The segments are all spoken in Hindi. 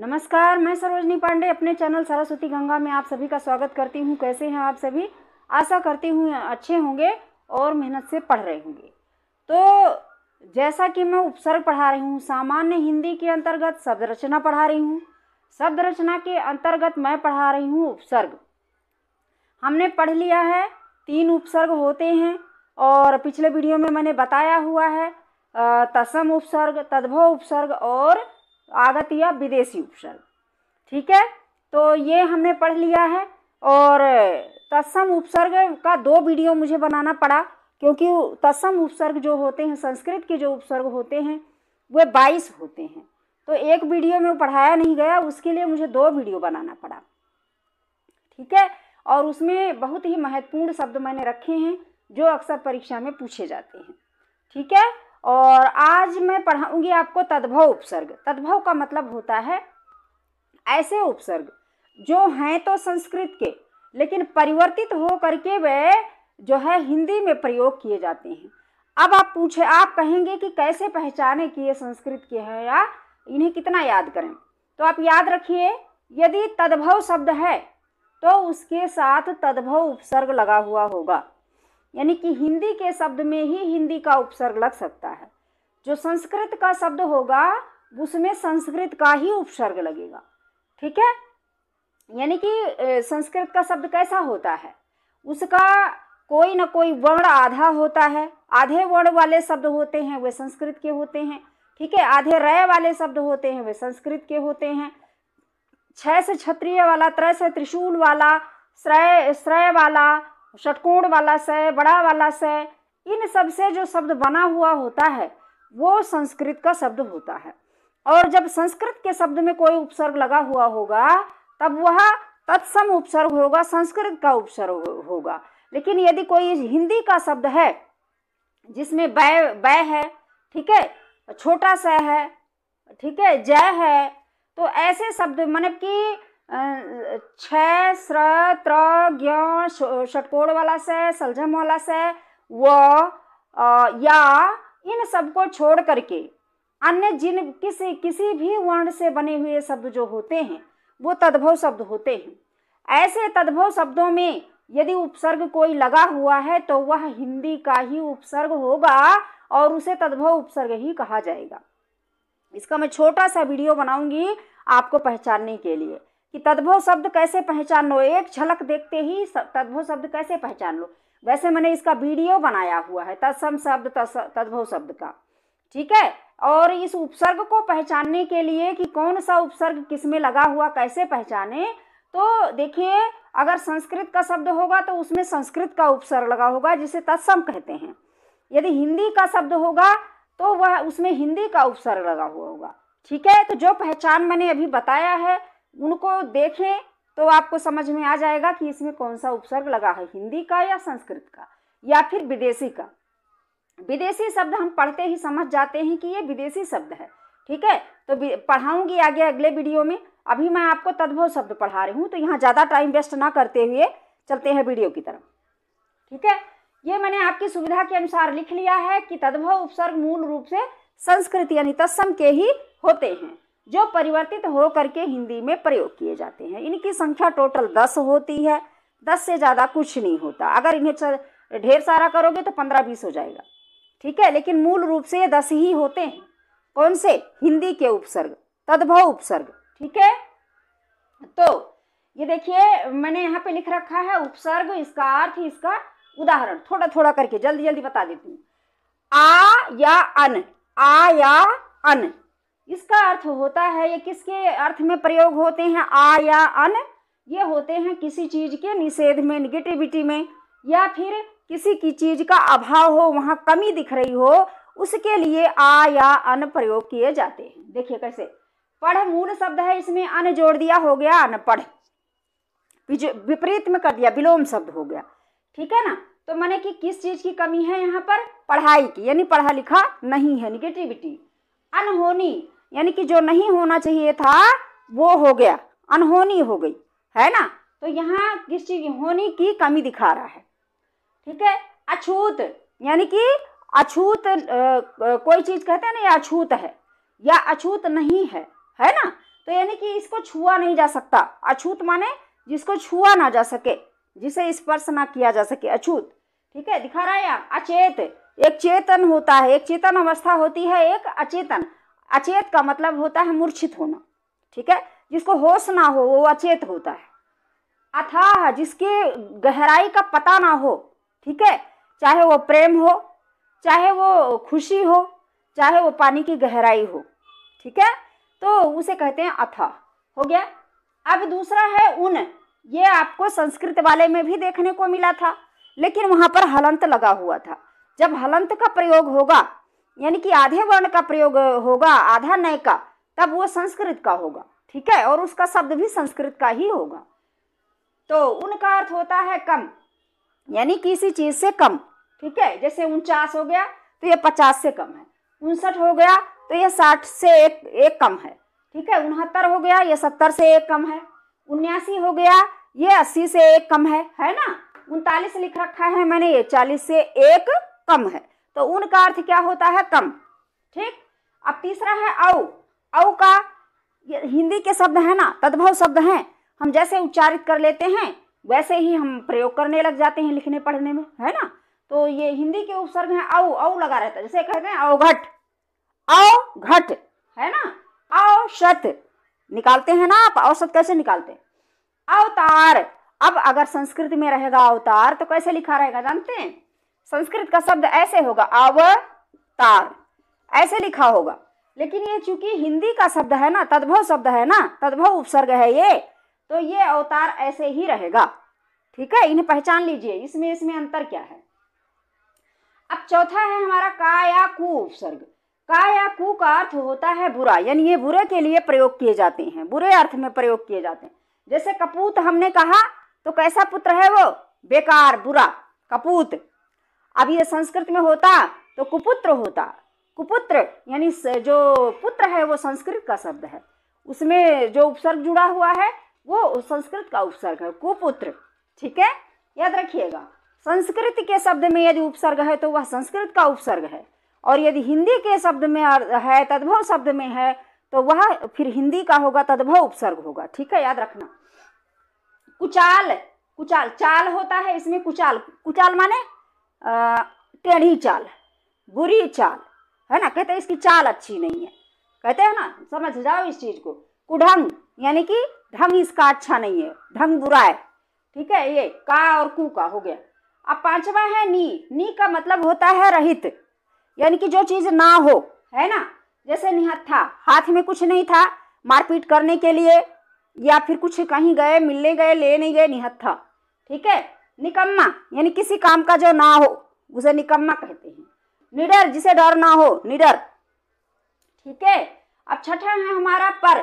नमस्कार मैं सरोजनी पांडे अपने चैनल सरस्वती गंगा में आप सभी का स्वागत करती हूँ कैसे हैं आप सभी आशा करती हूँ अच्छे होंगे और मेहनत से पढ़ रहे होंगे तो जैसा कि मैं उपसर्ग पढ़ा रही हूँ सामान्य हिंदी के अंतर्गत शब्द रचना पढ़ा रही हूँ शब्द रचना के अंतर्गत मैं पढ़ा रही हूँ उपसर्ग हमने पढ़ लिया है तीन उपसर्ग होते हैं और पिछले वीडियो में मैंने बताया हुआ है तसम उपसर्ग तद्भव उपसर्ग और आगत या विदेशी उपसर्ग ठीक है तो ये हमने पढ़ लिया है और तत्सम उपसर्ग का दो वीडियो मुझे बनाना पड़ा क्योंकि तत्सम उपसर्ग जो होते हैं संस्कृत के जो उपसर्ग होते हैं वे बाईस होते हैं तो एक वीडियो में पढ़ाया नहीं गया उसके लिए मुझे दो वीडियो बनाना पड़ा ठीक है और उसमें बहुत ही महत्वपूर्ण शब्द मैंने रखे हैं जो अक्सर परीक्षा में पूछे जाते हैं ठीक है और आज मैं पढ़ाऊंगी आपको तद्भव उपसर्ग तद्भव का मतलब होता है ऐसे उपसर्ग जो हैं तो संस्कृत के लेकिन परिवर्तित हो करके वे जो है हिंदी में प्रयोग किए जाते हैं अब आप पूछे आप कहेंगे कि कैसे पहचाने कि ये संस्कृत के हैं या इन्हें कितना याद करें तो आप याद रखिए यदि तद्भव शब्द है तो उसके साथ तद्भव उपसर्ग लगा हुआ होगा यानी कि हिंदी के शब्द में ही हिंदी का उपसर्ग लग सकता है जो संस्कृत का शब्द होगा उसमें संस्कृत का ही उपसर्ग लगेगा ठीक है यानी कि संस्कृत का शब्द कैसा होता है उसका कोई ना कोई वर्ण आधा होता है आधे वर्ण वाले शब्द होते हैं वे संस्कृत के होते हैं ठीक है आधे रय वाले शब्द होते हैं वे संस्कृत के होते हैं छ से क्षत्रिय वाला त्रय से त्रिशूल वाला श्रय श्रय वाला षटकोण वाला से बड़ा वाला से इन सब से जो शब्द बना हुआ होता है वो संस्कृत का शब्द होता है और जब संस्कृत के शब्द में कोई उपसर्ग लगा हुआ होगा तब वह तत्सम उपसर्ग होगा संस्कृत का उपसर्ग होगा लेकिन यदि कोई हिंदी का शब्द है जिसमें बै बै है ठीक है छोटा सा है ठीक है जय है तो ऐसे शब्द मतलब कि छ स्र त्र ज्ञ षटकोण वाला से सलजम वाला से व या इन सबको छोड़ करके अन्य जिन किसी किसी भी वर्ण से बने हुए शब्द जो होते हैं वो तद्भव शब्द होते हैं ऐसे तद्भव शब्दों में यदि उपसर्ग कोई लगा हुआ है तो वह हिंदी का ही उपसर्ग होगा और उसे तद्भव उपसर्ग ही कहा जाएगा इसका मैं छोटा सा वीडियो बनाऊंगी आपको पहचानने के लिए कि तद्भव शब्द कैसे पहचान लो एक झलक देखते ही तद्भव शब्द कैसे पहचान लो वैसे मैंने इसका वीडियो बनाया हुआ है तत्सम शब्द तद्भव शब्द का ठीक है और इस उपसर्ग को पहचानने के लिए कि कौन सा उपसर्ग किस में लगा हुआ कैसे पहचाने तो देखिए अगर संस्कृत का शब्द होगा तो उसमें संस्कृत का उपसर्ग लगा होगा जिसे तत्सम कहते हैं यदि हिंदी का शब्द होगा तो वह उसमें हिंदी का उपसर्ग लगा हुआ होगा ठीक है तो जो पहचान मैंने अभी बताया है उनको देखें तो आपको समझ में आ जाएगा कि इसमें कौन सा उपसर्ग लगा है हिंदी का या संस्कृत का या फिर विदेशी का विदेशी शब्द हम पढ़ते ही समझ जाते हैं कि ये विदेशी शब्द है ठीक है तो पढ़ाऊंगी आगे अगले वीडियो में अभी मैं आपको तद्भव शब्द पढ़ा रही हूँ तो यहाँ ज़्यादा टाइम वेस्ट ना करते हुए चलते हैं वीडियो की तरफ ठीक है ये मैंने आपकी सुविधा के अनुसार लिख लिया है कि तद्भव उपसर्ग मूल रूप से संस्कृत यानी तत्सम के ही होते हैं जो परिवर्तित होकर के हिंदी में प्रयोग किए जाते हैं इनकी संख्या टोटल दस होती है दस से ज़्यादा कुछ नहीं होता अगर इन्हें ढेर सारा करोगे तो पंद्रह बीस हो जाएगा ठीक है लेकिन मूल रूप से ये दस ही होते हैं कौन से हिंदी के उपसर्ग तद्भव उपसर्ग ठीक है तो ये देखिए मैंने यहाँ पे लिख रखा है उपसर्ग इसका अर्थ इसका उदाहरण थोड़ा थोड़ा करके जल्दी जल्दी बता देती हूँ आ या अन आ या अन इसका अर्थ होता है ये किसके अर्थ में प्रयोग होते हैं आ या अन ये होते हैं किसी चीज़ के निषेध में निगेटिविटी में या फिर किसी की चीज़ का अभाव हो वहाँ कमी दिख रही हो उसके लिए आ या अन प्रयोग किए जाते हैं देखिए कैसे पढ़ मूल शब्द है इसमें अन जोड़ दिया हो गया अनपढ़ विपरीत में कर दिया विलोम शब्द हो गया ठीक है ना तो मैंने कि किस चीज़ की कमी है यहाँ पर पढ़ाई की यानी पढ़ा लिखा नहीं है निगेटिविटी अनहोनी यानी कि जो नहीं होना चाहिए था वो हो गया अनहोनी हो गई है ना तो यहाँ किस चीज होनी की कमी दिखा रहा है ठीक है अछूत यानी कि अछूत कोई चीज कहते हैं ना ये अछूत है या अछूत नहीं है है ना तो यानी कि इसको छुआ नहीं जा सकता अछूत माने जिसको छुआ ना जा सके जिसे स्पर्श ना किया जा सके अछूत ठीक है दिखा रहा है यहाँ अचेत एक चेतन होता है एक चेतन अवस्था होती है एक अचेतन अचेत का मतलब होता है मूर्छित होना ठीक है जिसको होश ना हो वो अचेत होता है अथाह जिसकी गहराई का पता ना हो ठीक है चाहे वो प्रेम हो चाहे वो खुशी हो चाहे वो पानी की गहराई हो ठीक है तो उसे कहते हैं अथाह हो गया अब दूसरा है उन ये आपको संस्कृत वाले में भी देखने को मिला था लेकिन वहाँ पर हलंत लगा हुआ था जब हलंत का प्रयोग होगा यानी कि आधे वर्ण का प्रयोग होगा आधा नय का तब वो संस्कृत का होगा ठीक है और उसका शब्द भी संस्कृत का ही होगा तो उनका अर्थ होता है कम यानी किसी चीज से कम ठीक है जैसे उनचास हो गया तो ये पचास से कम है उनसठ हो गया तो ये साठ से एक एक कम है ठीक है उनहत्तर हो गया ये सत्तर से एक कम है उन्यासी हो गया ये अस्सी से एक कम है है ना उनतालीस लिख रखा है मैंने ये चालीस से एक कम है तो उन का अर्थ क्या होता है कम ठीक अब तीसरा है औ औ का हिंदी के शब्द है ना तद्भव शब्द हैं हम जैसे उच्चारित कर लेते हैं वैसे ही हम प्रयोग करने लग जाते हैं लिखने पढ़ने में है ना तो ये हिंदी के उपसर्ग हैं औ औ लगा रहता है जैसे कहते हैं अवघट औ घट है ना औसत निकालते हैं ना आप औसत कैसे निकालते हैं अवतार अब अगर संस्कृत में रहेगा अवतार तो कैसे लिखा रहेगा जानते हैं संस्कृत का शब्द ऐसे होगा अवतार ऐसे लिखा होगा लेकिन ये चूंकि हिंदी का शब्द है ना तद्भव शब्द है ना तद्भव उपसर्ग है ये तो ये अवतार ऐसे ही रहेगा ठीक है इन्हें पहचान लीजिए इसमें इसमें अंतर क्या है अब चौथा है हमारा का या कु उपसर्ग का या कु का अर्थ होता है बुरा यानी ये बुरे के लिए प्रयोग किए जाते हैं बुरे अर्थ में प्रयोग किए जाते हैं जैसे कपूत हमने कहा तो कैसा पुत्र है वो बेकार बुरा कपूत अब ये संस्कृत में होता तो कुपुत्र होता कुपुत्र यानी जो पुत्र है वो संस्कृत का शब्द है उसमें जो उपसर्ग जुड़ा हुआ है वो संस्कृत का उपसर्ग है कुपुत्र ठीक है याद रखिएगा संस्कृत के शब्द में यदि उपसर्ग है तो वह संस्कृत का उपसर्ग है और यदि हिंदी के शब्द में है तद्भव शब्द में है तो वह फिर हिंदी का होगा तद्भव उपसर्ग होगा ठीक है याद रखना कुचाल कुचाल चाल होता है इसमें कुचाल कुचाल माने टेढ़ी चाल बुरी चाल है ना कहते हैं इसकी चाल अच्छी नहीं है कहते हैं ना समझ जाओ इस चीज़ को कुढंग यानी कि ढंग इसका अच्छा नहीं है ढंग बुरा है ठीक है ये का और कु का हो गया अब पांचवा है नी नी का मतलब होता है रहित यानी कि जो चीज़ ना हो है ना जैसे निहत्था हाथ में कुछ नहीं था मारपीट करने के लिए या फिर कुछ कहीं गए मिलने गए ले नहीं गए निहत्था ठीक है निकम्मा यानी किसी काम का जो ना हो उसे निकम्मा कहते हैं निडर जिसे डर ना हो निडर ठीक है अब छठा है हमारा पर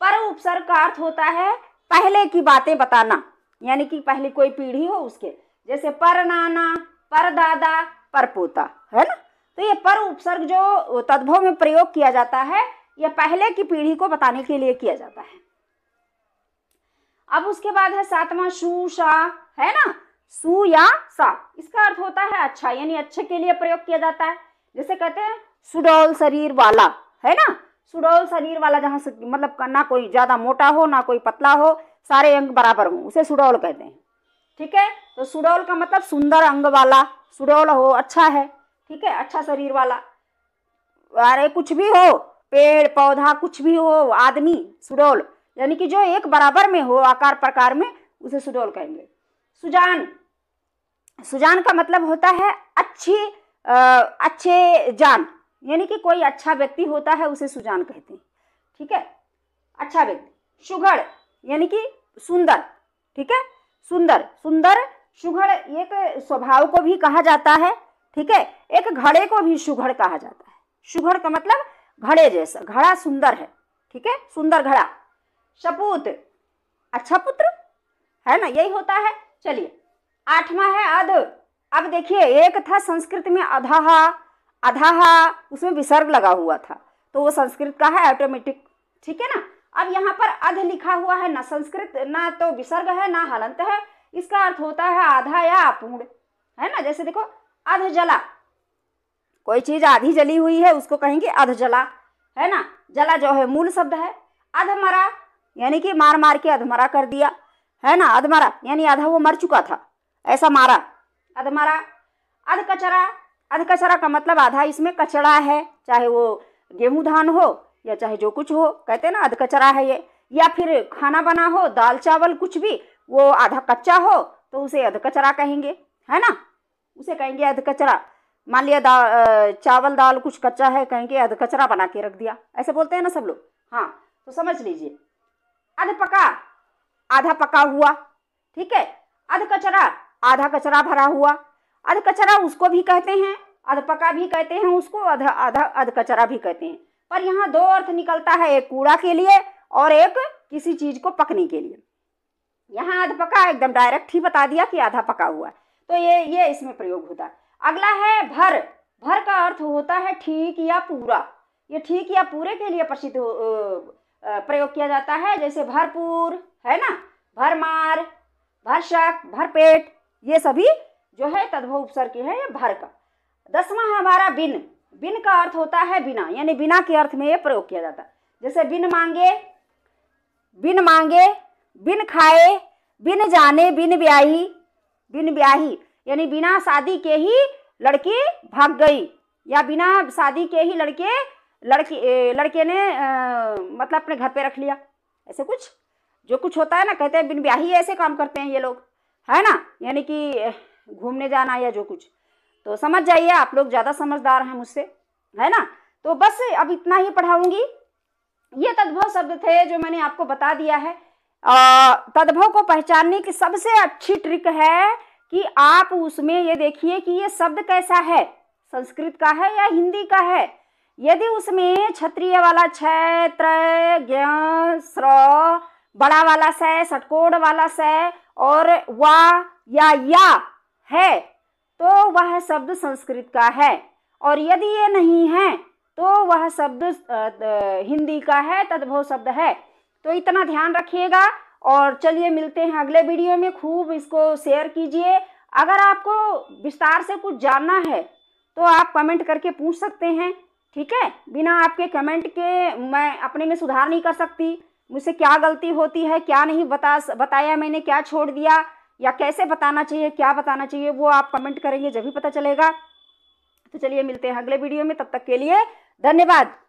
पर उपसर्ग का अर्थ होता है पहले की बातें बताना यानी कि पहले कोई पीढ़ी हो उसके जैसे पर नाना पर दादा पर पोता है ना तो ये पर उपसर्ग जो तद्भव में प्रयोग किया जाता है यह पहले की पीढ़ी को बताने के लिए किया जाता है अब उसके बाद है सातवां शूशा है ना सु या सा इसका अर्थ होता है अच्छा यानी अच्छे के लिए प्रयोग किया जाता है जैसे कहते हैं सुडौल शरीर वाला है ना सुडौल शरीर वाला जहाँ मतलब ना कोई ज़्यादा मोटा हो ना कोई पतला हो सारे अंग बराबर हों उसे सुडौल कहते हैं ठीक है तो सुडौल का मतलब सुंदर अंग वाला सुडौल हो अच्छा है ठीक है अच्छा शरीर वाला अरे कुछ भी हो पेड़ पौधा कुछ भी हो आदमी सुडौल यानी कि जो एक बराबर में हो आकार प्रकार में उसे सुडौल कहेंगे सुजान सुजान का मतलब होता है अच्छी आ, अच्छे जान यानी कि कोई अच्छा व्यक्ति होता है उसे सुजान कहते हैं ठीक है अच्छा व्यक्ति सुघड़ यानी कि सुंदर ठीक है सुंदर सुंदर सुघड़ एक स्वभाव को भी कहा जाता है ठीक है एक घड़े को भी सुघड़ कहा जाता है सुघड़ का मतलब घड़े जैसा घड़ा सुंदर है ठीक है सुंदर घड़ा सपूत अच्छा पुत्र है ना यही होता है चलिए आठवां है अध अब देखिए एक था संस्कृत में अधहा अधहा उसमें विसर्ग लगा हुआ था तो वो संस्कृत का है ऑटोमेटिक ठीक है ना अब यहाँ पर अध लिखा हुआ है ना संस्कृत ना तो विसर्ग है ना हलंत है इसका अर्थ होता है आधा या अपूर्ण है ना जैसे देखो अध जला कोई चीज आधी जली हुई है उसको कहेंगे अध जला है ना जला जो है मूल शब्द है अधमरा यानी कि मार मार के अधमरा कर दिया है ना अधमरा यानी आधा वो मर चुका था ऐसा मारा अधमरा अध कचरा अध कचरा का मतलब आधा इसमें कचरा है चाहे वो गेहूं धान हो या चाहे जो कुछ हो कहते हैं ना अध कचरा है ये या फिर खाना बना हो दाल चावल कुछ भी वो आधा कच्चा हो तो उसे अध कचरा कहेंगे है ना उसे कहेंगे अध कचरा मान लिया दा चावल दाल कुछ कच्चा है कहेंगे अध कचरा बना के रख दिया ऐसे बोलते हैं ना सब लोग हाँ तो समझ लीजिए अध पका आधा पका हुआ ठीक है अध कचरा आधा कचरा भरा हुआ अध कचरा उसको भी कहते हैं अध पका भी कहते हैं उसको अध आधा अध कचरा भी कहते हैं पर यहाँ दो अर्थ निकलता है एक कूड़ा के लिए और एक किसी चीज को पकने के लिए यहाँ अध पका एकदम डायरेक्ट ही बता दिया कि आधा पका हुआ तो ये ये इसमें प्रयोग होता है अगला है भर भर का अर्थ होता है ठीक या पूरा ये ठीक या पूरे के लिए प्रसिद्ध प्रयोग किया जाता है जैसे भरपूर है ना भरमार भरशक भरपेट ये सभी जो है तद्भव उपसर्ग है ये भर का दसवा हमारा बिन बिन का अर्थ होता है बिना यानी बिना के अर्थ में ये प्रयोग किया जाता है जैसे बिन मांगे बिन मांगे बिन खाए बिन जाने बिन ब्याही बिन ब्याही यानी बिना शादी के ही लड़की भाग गई या बिना शादी के ही लड़के लड़की लड़के ने आ, मतलब अपने घर पे रख लिया ऐसे कुछ जो कुछ होता है ना कहते हैं बिन ही ऐसे काम करते हैं ये लोग है ना यानी कि घूमने जाना या जो कुछ तो समझ जाइए आप लोग ज़्यादा समझदार हैं मुझसे है ना तो बस अब इतना ही पढ़ाऊंगी ये तद्भव शब्द थे जो मैंने आपको बता दिया है तद्भव को पहचानने की सबसे अच्छी ट्रिक है कि आप उसमें ये देखिए कि ये शब्द कैसा है संस्कृत का है या हिंदी का है यदि उसमें क्षत्रिय वाला क्षत्र ज्ञ स्र बड़ा वाला स षटकोण वाला स और वा या या है तो वह शब्द संस्कृत का है और यदि ये नहीं है तो वह शब्द हिंदी का है तद्भव शब्द है तो इतना ध्यान रखिएगा और चलिए मिलते हैं अगले वीडियो में खूब इसको शेयर कीजिए अगर आपको विस्तार से कुछ जानना है तो आप कमेंट करके पूछ सकते हैं ठीक है बिना आपके कमेंट के मैं अपने में सुधार नहीं कर सकती मुझसे क्या गलती होती है क्या नहीं बता बताया मैंने क्या छोड़ दिया या कैसे बताना चाहिए क्या बताना चाहिए वो आप कमेंट करेंगे जब भी पता चलेगा तो चलिए मिलते हैं अगले वीडियो में तब तक के लिए धन्यवाद